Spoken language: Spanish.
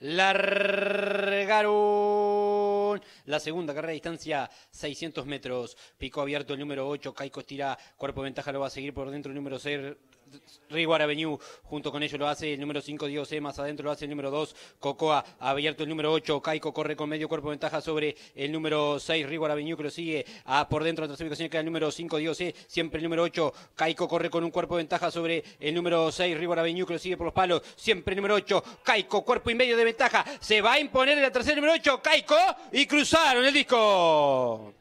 Largaron la segunda carrera de distancia, 600 metros. Pico abierto el número 8, Caicos tira cuerpo de ventaja lo va a seguir por dentro el número 6, River Avenue junto con ellos lo hace el número 5 Diego más adentro lo hace el número 2 Cocoa, abierto el número 8 Caico corre con medio cuerpo de ventaja sobre el número 6 River Avenue que lo sigue a, por dentro de la que queda el número 5 Diego siempre el número 8 Caico corre con un cuerpo de ventaja sobre el número 6 River Avenue que lo sigue por los palos, siempre el número 8 Caico, cuerpo y medio de ventaja, se va a imponer en la tercera número 8 Caico y cruzaron el disco.